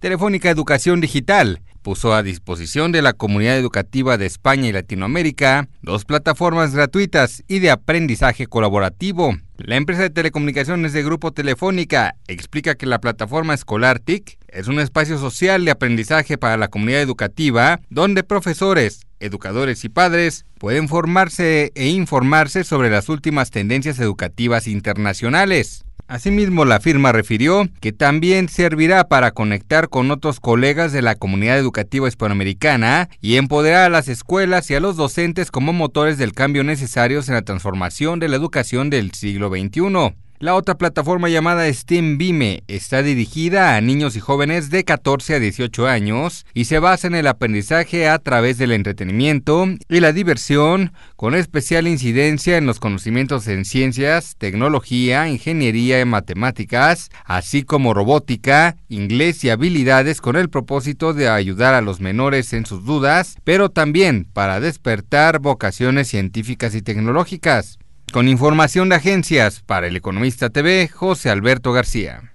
Telefónica Educación Digital puso a disposición de la comunidad educativa de España y Latinoamérica dos plataformas gratuitas y de aprendizaje colaborativo. La empresa de telecomunicaciones de Grupo Telefónica explica que la plataforma escolar TIC es un espacio social de aprendizaje para la comunidad educativa donde profesores, educadores y padres pueden formarse e informarse sobre las últimas tendencias educativas internacionales. Asimismo, la firma refirió que también servirá para conectar con otros colegas de la comunidad educativa hispanoamericana y empoderar a las escuelas y a los docentes como motores del cambio necesarios en la transformación de la educación del siglo XXI. La otra plataforma llamada Steam Bime está dirigida a niños y jóvenes de 14 a 18 años y se basa en el aprendizaje a través del entretenimiento y la diversión, con especial incidencia en los conocimientos en ciencias, tecnología, ingeniería y matemáticas, así como robótica, inglés y habilidades con el propósito de ayudar a los menores en sus dudas, pero también para despertar vocaciones científicas y tecnológicas. Con información de agencias para el Economista TV, José Alberto García.